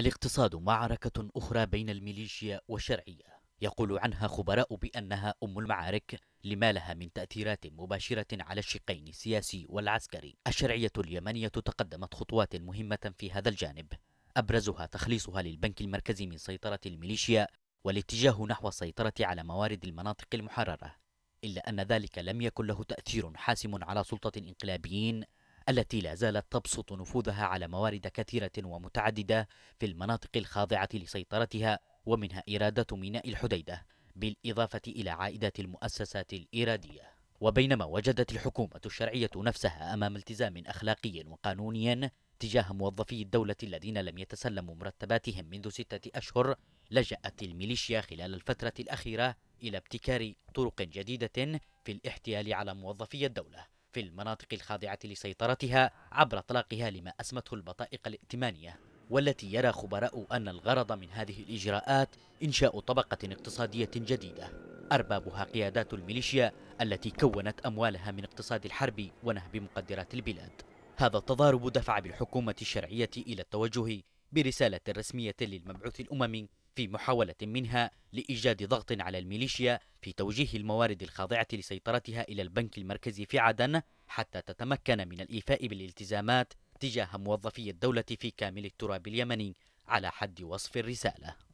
الاقتصاد معركة أخرى بين الميليشيا والشرعية يقول عنها خبراء بأنها أم المعارك لما لها من تأثيرات مباشرة على الشقين السياسي والعسكري الشرعية اليمنية تقدمت خطوات مهمة في هذا الجانب أبرزها تخليصها للبنك المركزي من سيطرة الميليشيا والاتجاه نحو السيطرة على موارد المناطق المحررة إلا أن ذلك لم يكن له تأثير حاسم على سلطة الانقلابيين التي لا زالت تبسط نفوذها على موارد كثيرة ومتعددة في المناطق الخاضعة لسيطرتها ومنها إرادة ميناء الحديدة بالإضافة إلى عائدة المؤسسات الإيرادية وبينما وجدت الحكومة الشرعية نفسها أمام التزام أخلاقي وقانوني تجاه موظفي الدولة الذين لم يتسلموا مرتباتهم منذ ستة أشهر لجأت الميليشيا خلال الفترة الأخيرة إلى ابتكار طرق جديدة في الاحتيال على موظفي الدولة في المناطق الخاضعة لسيطرتها عبر اطلاقها لما اسمته البطائق الائتمانية والتي يرى خبراء أن الغرض من هذه الإجراءات إنشاء طبقة اقتصادية جديدة أربابها قيادات الميليشيا التي كونت أموالها من اقتصاد الحرب ونهب مقدرات البلاد هذا التضارب دفع بالحكومة الشرعية إلى التوجه برسالة رسمية للمبعوث الأممي في محاولة منها لإيجاد ضغط على الميليشيا في توجيه الموارد الخاضعة لسيطرتها إلى البنك المركزي في عدن حتى تتمكن من الإيفاء بالالتزامات تجاه موظفي الدولة في كامل التراب اليمني على حد وصف الرسالة